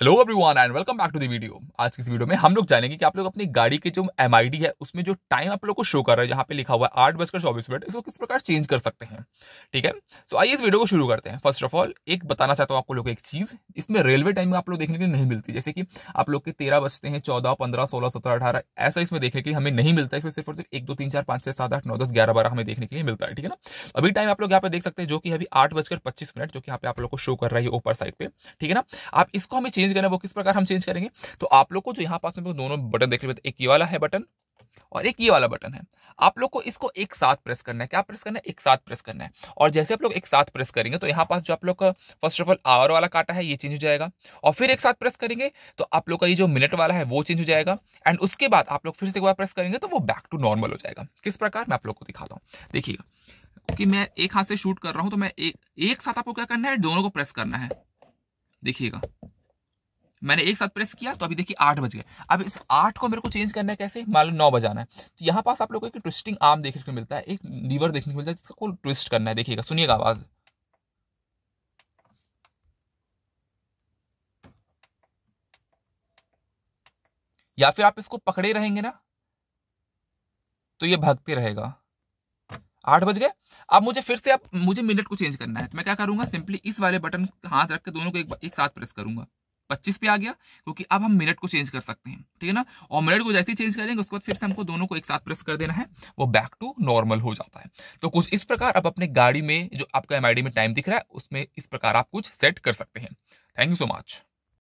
hello everyone and welcome back to the video आज की इस वीडियो में हम लोग जानेंगे कि आप लोग अपनी गाड़ी के जो एम है उसमें जो टाइम आप लोग को शो कर रहा है यहाँ पे लिखा हुआ है आठ बजकर चौबीस मिनट इसको किस प्रकार चेंज कर सकते हैं ठीक है सो so, आइए इस वीडियो को शुरू करते हैं फर्स्ट ऑफ ऑल एक बताना चाहता हूँ आप लोग एक चीज इसमें रेलवे टाइम आप लोग देखने के लिए नहीं मिलती जैसे कि आप लोग के तेरह बजते हैं चौदह पंद्रह सोलह सत्रह अठारह ऐसा इसमें देखने के लिए हमें नहीं मिलता इसमें सिर्फ और सिर्फ एक दो तीन चार पांच छह सात आठ नौ दस ग्यारह बारह हमें देखने के लिए मिलता है ठीक है ना अभी टाइम आप लोग यहाँ पे देख सकते हैं जो कि अभी आठ बजकर पच्चीस मिनट जो कि यहाँ पे आप लोग को शो कर रही है ऊपर साइड पर ठीक है ना आप इसको हमें चेंज करना है वो किस प्रकार हम चेंज करेंगे तो आप लोग को जो यहाँ पास में दोनों बटन देख रहे एक ये वाला है बटन और एक ये वाला बटन है आप लोग को इसको एक साथ प्रेस करना है क्या प्रेस करना है एक साथ प्रेस करना है और जैसे आप लोग एक साथ प्रेस करेंगे तो यहाँ पास जो आप लोग का फर्स्ट ऑफ ऑल आवर वाला काटा है ये चेंज हो जाएगा और फिर एक साथ प्रेस करेंगे तो आप लोग का ये जो मिनट वाला है वो चेंज हो जाएगा एंड उसके बाद आप लोग फिर से एक बार प्रेस करेंगे तो वो बैक टू नॉर्मल हो जाएगा किस प्रकार मैं आप लोग को दिखाता हूँ देखिएगा क्योंकि मैं एक हाथ से शूट कर रहा हूँ तो मैं एक साथ आपको क्या करना है दोनों को प्रेस करना है देखिएगा मैंने एक साथ प्रेस किया तो अभी देखिए आठ बज गए अब इस आठ को मेरे को चेंज करना है कैसे मान लो नौ बजाना है तो यहाँ पास आप लोगों को एक ट्विस्टिंग आर्म देखने को मिलता है एक लीवर देखने को मिलता है जिसका को ट्विस्ट करना है देखिएगा सुनिएगा आवाज़ या फिर आप इसको पकड़े रहेंगे ना तो ये भागते रहेगा आठ बज गए अब मुझे फिर से अब मुझे मिनट को चेंज करना है तो मैं क्या करूंगा सिंपली इस वाले बटन हाथ रख के दोनों को एक, एक साथ प्रेस करूंगा पच्चीस पे आ गया क्योंकि अब हम मिनट को चेंज कर सकते हैं ठीक है ना और मिनट को जैसे ही चेंज करेंगे उसके बाद फिर से हमको दोनों को एक साथ प्रेस कर देना है वो बैक टू नॉर्मल हो जाता है तो कुछ इस प्रकार आप अपने गाड़ी में जो आपका एम में टाइम दिख रहा है उसमें इस प्रकार आप कुछ सेट कर सकते हैं थैंक यू सो मच